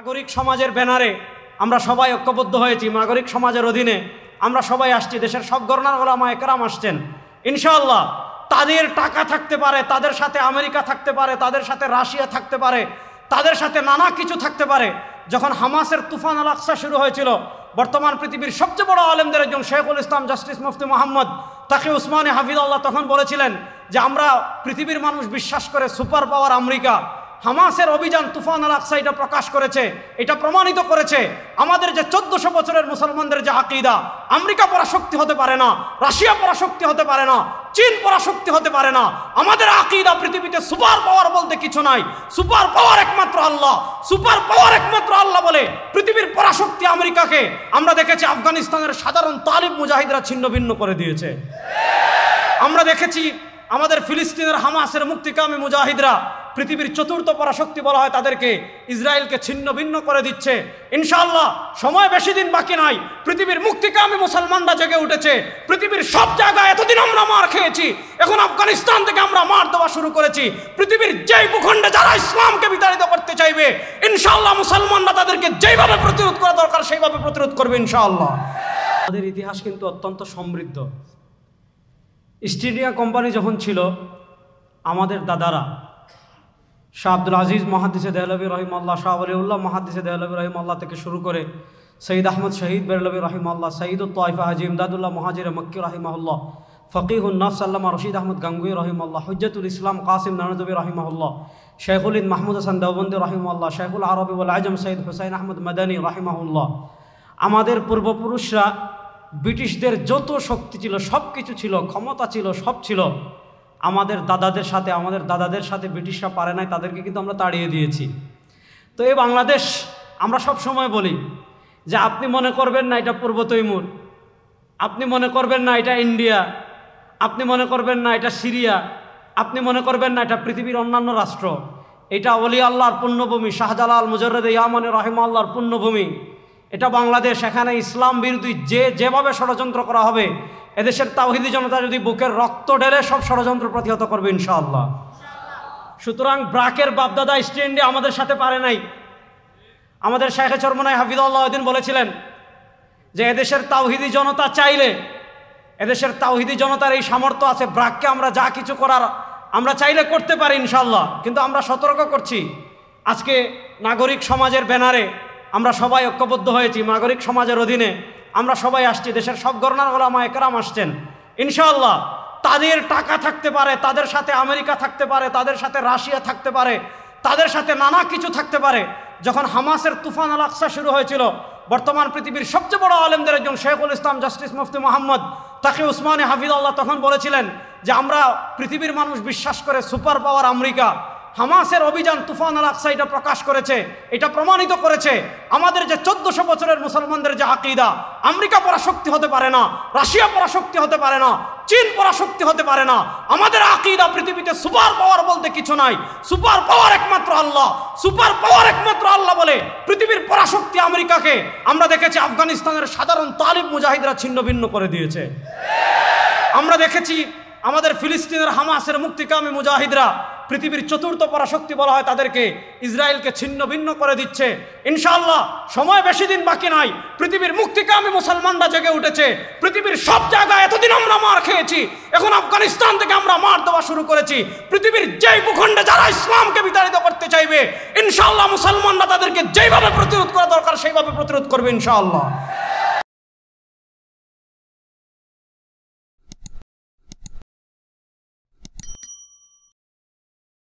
নাগরিক সমাজের ব্যানারে আমরা সবাই ঐক্যবদ্ধ হয়েছি নাগরিক সমাজের অধীনে আমরা সবাই আসছি দেশের সব গণনার ওলামা একরাম আসছেন ইনশাল্লাহ তাদের টাকা থাকতে পারে তাদের সাথে আমেরিকা থাকতে পারে তাদের সাথে রাশিয়া থাকতে পারে তাদের সাথে নানা কিছু থাকতে পারে যখন হামাসের তুফান আল আকসা শুরু হয়েছিল বর্তমান পৃথিবীর সবচেয়ে বড় আলেমদের একজন শেখুল ইসলাম জাস্টিস মুফতি মোহাম্মদ তাকে উসমানী হাফিজ আল্লাহ তখন বলেছিলেন যে আমরা পৃথিবীর মানুষ বিশ্বাস করে সুপার পাওয়ার আমেরিকা হামাসের অভিযান তুফান আল আকসা এটা প্রকাশ করেছে এটা প্রমাণিত করেছে আমাদের যে চোদ্দশো বছরের মুসলমানদের যে আকিদা আমেরিকা পরাশক্তি হতে পারে না রাশিয়া পরাশক্তি হতে পারে না চীন পরাশক্তি হতে পারে না আমাদের আকিদা পৃথিবীতে সুপার পাওয়ার বলতে কিছু নাই সুপার পাওয়ার একমাত্র আল্লাহ সুপার পাওয়ার একমাত্র আল্লাহ বলে পৃথিবীর পরাশক্তি আমেরিকাকে আমরা দেখেছি আফগানিস্তানের সাধারণ তালিব মুজাহিদরা ছিন্ন ভিন্ন করে দিয়েছে আমরা দেখেছি আমাদের ফিলিস্তিনের হামাসের মুক্তিকামী মুজাহিদরা পৃথিবীর চতুর্থ পরাশক্তি বলা হয় তাদেরকে ইসরায়েলকে ছিন্ন ভিন্ন করে দিচ্ছে ইনশাল্লাহ সময় বেশি দিন বাকি নাই পৃথিবীর মুক্তিকামী মুসলমানরা জেগে উঠেছে পৃথিবীর সব জায়গায় এতদিন আমরা মার খেয়েছি এখন আফগানিস্তান থেকে আমরা মার দেওয়া শুরু করেছি পৃথিবীর যেই ভূখণ্ডে যারা ইসলামকে বিতাড়িত করতে চাইবে ইনশাল্লাহ মুসলমানরা তাদেরকে যেইভাবে প্রতিরোধ করা দরকার সেইভাবে প্রতিরোধ করবে ইনশাআল্লাহ তাদের ইতিহাস কিন্তু অত্যন্ত সমৃদ্ধ ইস্ট ইন্ডিয়া কোম্পানি যখন ছিল আমাদের দাদারা শাহ আব্দুল আজিজ মহাদিসে দেহলবী রহিম আল্লাহ শাহ আলিউল্লাহ মহাদিসে দেহলবী রহিম আল্লাহ থেকে শুরু করে সঈদ আহমদ শহীদ বেরলবী রহিম আল্লাহ সঈদ উত্তাইফা হাজি ইমদাদুল্লাহ মহাজির মক্কি রহিমাহুল্লাহ ফকিহ উন্নাফ সাল্লামা রশিদ আহমদ গাঙ্গুই রহিমাল্লাহ হজ্জতুল ইসলাম কাসিম নানদবী রহিমাহুল্লাহ শেখুল ইদ মাহমুদ হাসান রহিম রহিমাল্লাহ শেখুল আরবি উল আজম সঈদ হুসাইন আহমদ মদানী রহিমাহুল্লাহ আমাদের পূর্বপুরুষরা ব্রিটিশদের যত শক্তি ছিল সব কিছু ছিল ক্ষমতা ছিল সব ছিল আমাদের দাদাদের সাথে আমাদের দাদাদের সাথে ব্রিটিশরা পারে নাই তাদেরকে কিন্তু আমরা তাড়িয়ে দিয়েছি তো এই বাংলাদেশ আমরা সব সময় বলি যে আপনি মনে করবেন না এটা পূর্ব তৈমুর আপনি মনে করবেন না এটা ইন্ডিয়া আপনি মনে করবেন না এটা সিরিয়া আপনি মনে করবেন না এটা পৃথিবীর অন্যান্য রাষ্ট্র এটা অলি আল্লাহর পুণ্যভূমি শাহজালাল মুজরদ ইয়ামানি রহিমা আল্লাহর পুণ্যভূমি এটা বাংলাদেশ এখানে ইসলাম বিরোধী যে যেভাবে ষড়যন্ত্র করা হবে এদেশের তাওহিদি জনতা যদি বুকের রক্ত ঢেলে সব ষড়যন্ত্র প্রতিহত করবে ইনশাআল্লাহ সুতরাং ব্রাকের বাপদাদা ইস্ট ইন্ডিয়া আমাদের সাথে পারে নাই আমাদের শেখে চরমনায় হাফিদুল্লাহ উদ্দিন বলেছিলেন যে এদেশের তাওহিদি জনতা চাইলে এদেশের তাওহিদি জনতার এই সামর্থ্য আছে ব্রাককে আমরা যা কিছু করার আমরা চাইলে করতে পারি ইনশাল্লাহ কিন্তু আমরা সতর্ক করছি আজকে নাগরিক সমাজের ব্যানারে আমরা সবাই ঐক্যবদ্ধ হয়েছি নাগরিক সমাজের অধীনে আমরা সবাই আসছি দেশের সব গণনার ওলামা একরাম আসছেন ইনশাআল্লাহ তাদের টাকা থাকতে পারে তাদের সাথে আমেরিকা থাকতে পারে তাদের সাথে রাশিয়া থাকতে পারে তাদের সাথে নানা কিছু থাকতে পারে যখন হামাসের তুফান আল আকসা শুরু হয়েছিল বর্তমান পৃথিবীর সবচেয়ে বড় আলেমদের একজন শেখুল ইসলাম জাস্টিস মুফতি মোহাম্মদ তাকে উসমানে হাফিজ আল্লাহ তখন বলেছিলেন যে আমরা পৃথিবীর মানুষ বিশ্বাস করে সুপার পাওয়ার আমেরিকা হামাসের অভিযান তুফান আল আকসা এটা প্রকাশ করেছে এটা প্রমাণিত করেছে আমাদের যে চোদ্দশো বছরের মুসলমানদের যে আকিদা আমেরিকা পরাশক্তি হতে পারে না রাশিয়া পরাশক্তি হতে পারে না চীন পরাশক্তি হতে পারে না আমাদের আকিদা পৃথিবীতে সুপার পাওয়ার বলতে কিছু নাই সুপার পাওয়ার একমাত্র আল্লাহ সুপার পাওয়ার একমাত্র আল্লাহ বলে পৃথিবীর পরাশক্তি আমেরিকাকে আমরা দেখেছি আফগানিস্তানের সাধারণ তালিব মুজাহিদরা ছিন্ন ভিন্ন করে দিয়েছে আমরা দেখেছি আমাদের ফিলিস্তিনের হামাসের মুক্তিকামী মুজাহিদরা পৃথিবীর চতুর্থ পরাশক্তি বলা হয় তাদেরকে ইসরায়েলকে ছিন্ন ভিন্ন করে দিচ্ছে ইনশাআল্লাহ সময় বেশি দিন বাকি নাই পৃথিবীর মুক্তিকামী মুসলমানরা জেগে উঠেছে পৃথিবীর সব জায়গায় এতদিন আমরা মার খেয়েছি এখন আফগানিস্তান থেকে আমরা মার দেওয়া শুরু করেছি পৃথিবীর যেই ভূখণ্ডে যারা ইসলামকে বিতাড়িত করতে চাইবে ইনশাআল্লাহ মুসলমানরা তাদেরকে যেইভাবে প্রতিরোধ করা দরকার সেইভাবে প্রতিরোধ করবে ইনশাআল্লাহ